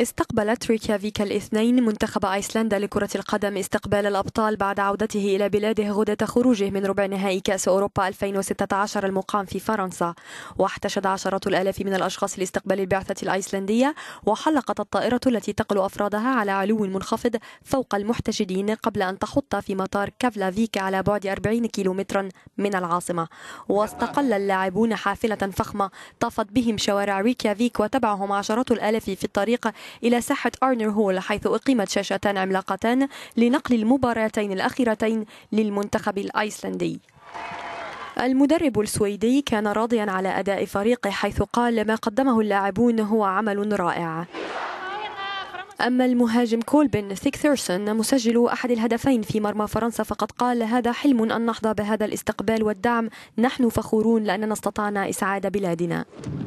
استقبلت ريكيافيك الاثنين منتخب ايسلندا لكرة القدم استقبال الابطال بعد عودته الى بلاده غدة خروجه من ربع نهائي كأس اوروبا 2016 المقام في فرنسا واحتشد عشرات الالاف من الاشخاص لاستقبال البعثة الايسلندية وحلقت الطائرة التي تقل افرادها على علو منخفض فوق المحتشدين قبل ان تحط في مطار كافلافيك على بعد 40 كيلومترا من العاصمة واستقل اللاعبون حافلة فخمة طافت بهم شوارع ريكيافيك وتبعهم عشرات الالاف في الطريق إلى ساحة أرنر هول حيث أقيمت شاشتان عملاقتان لنقل المباراتين الأخيرتين للمنتخب الأيسلندي المدرب السويدي كان راضيا على أداء فريقه حيث قال ما قدمه اللاعبون هو عمل رائع أما المهاجم كولبن ثيكثيرسون مسجل أحد الهدفين في مرمى فرنسا فقد قال هذا حلم أن نحظى بهذا الاستقبال والدعم نحن فخورون لأننا استطعنا إسعاد بلادنا